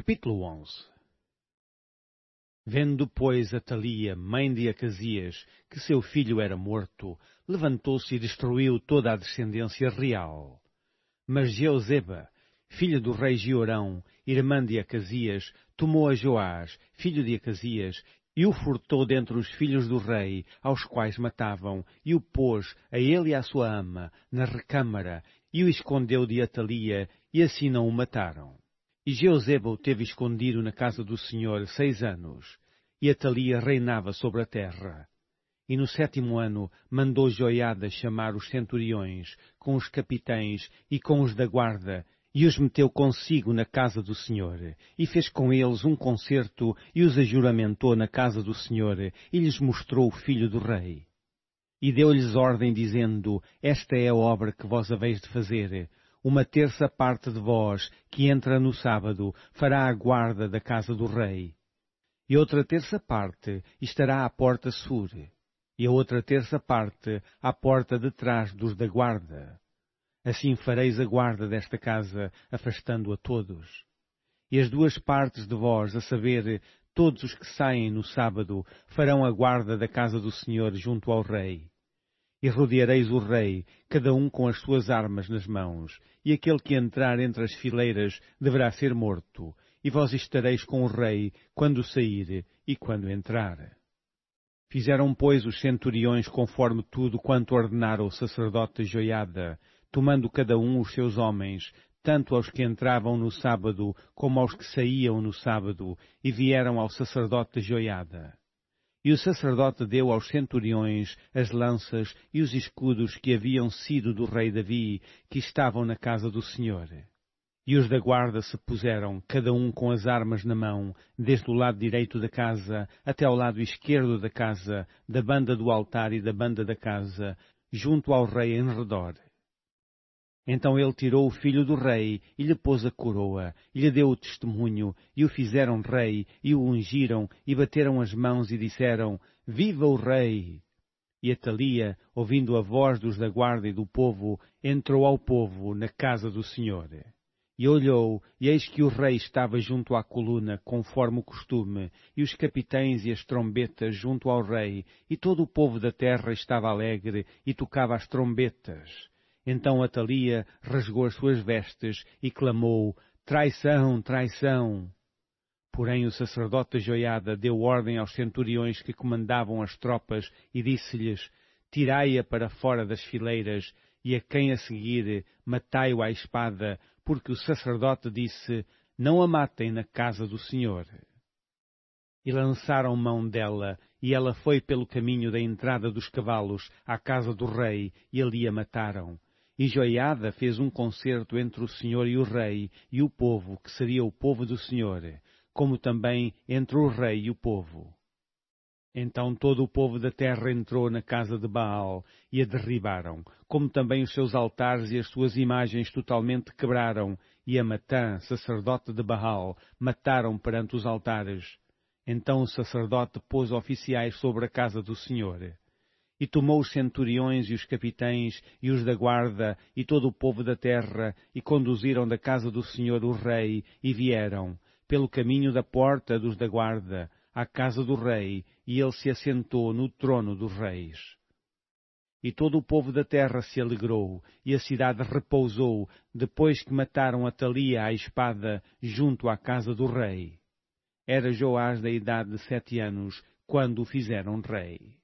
Capítulo 11 Vendo, pois, Atalia, mãe de Acasias, que seu filho era morto, levantou-se e destruiu toda a descendência real. Mas Jeuseba, filha do rei Giorão, irmã de Acasias, tomou a Joás, filho de Acasias, e o furtou dentre os filhos do rei, aos quais matavam, e o pôs, a ele e à sua ama, na recâmara, e o escondeu de Atalia, e assim não o mataram. E Jeuzebel teve escondido na casa do Senhor seis anos, e Atalia reinava sobre a terra. E no sétimo ano mandou Joiada chamar os centuriões, com os capitães e com os da guarda, e os meteu consigo na casa do Senhor, e fez com eles um concerto, e os ajuramentou na casa do Senhor, e lhes mostrou o filho do rei. E deu-lhes ordem, dizendo, Esta é a obra que vós haveis de fazer, uma terça parte de vós, que entra no sábado, fará a guarda da casa do rei. E outra terça parte estará à porta sur, e a outra terça parte à porta de trás dos da guarda. Assim fareis a guarda desta casa, afastando a todos. E as duas partes de vós, a saber, todos os que saem no sábado, farão a guarda da casa do Senhor junto ao rei e rodeareis o rei, cada um com as suas armas nas mãos, e aquele que entrar entre as fileiras deverá ser morto, e vós estareis com o rei quando sair e quando entrar. Fizeram, pois, os centuriões conforme tudo quanto ordenara o sacerdote Joiada, tomando cada um os seus homens, tanto aos que entravam no sábado como aos que saíam no sábado, e vieram ao sacerdote Joiada. E o sacerdote deu aos centuriões as lanças e os escudos que haviam sido do rei Davi, que estavam na casa do Senhor. E os da guarda se puseram, cada um com as armas na mão, desde o lado direito da casa até ao lado esquerdo da casa, da banda do altar e da banda da casa, junto ao rei em redor. Então ele tirou o filho do rei e lhe pôs a coroa, e lhe deu o testemunho, e o fizeram rei, e o ungiram, e bateram as mãos e disseram: Viva o rei! E Atalia, ouvindo a voz dos da guarda e do povo, entrou ao povo na casa do Senhor. E olhou, e eis que o rei estava junto à coluna, conforme o costume, e os capitães e as trombetas junto ao rei, e todo o povo da terra estava alegre e tocava as trombetas então Atalia rasgou as suas vestes e clamou: Traição, traição! Porém o sacerdote Joiada deu ordem aos centuriões que comandavam as tropas e disse-lhes: Tirai-a para fora das fileiras e a quem a seguir matai-o à espada, porque o sacerdote disse: Não a matem na casa do Senhor. E lançaram mão dela, e ela foi pelo caminho da entrada dos cavalos à casa do rei, e ali a mataram. E Joiada fez um concerto entre o Senhor e o rei e o povo, que seria o povo do Senhor, como também entre o rei e o povo. Então todo o povo da terra entrou na casa de Baal e a derribaram, como também os seus altares e as suas imagens totalmente quebraram, e a Matã, sacerdote de Baal, mataram perante os altares. Então o sacerdote pôs oficiais sobre a casa do Senhor e tomou os centuriões e os capitães e os da guarda e todo o povo da terra e conduziram da casa do Senhor o rei e vieram pelo caminho da porta dos da guarda à casa do rei e ele se assentou no trono dos reis. E todo o povo da terra se alegrou e a cidade repousou depois que mataram a Talia à espada junto à casa do rei. Era Joás da idade de sete anos quando o fizeram rei.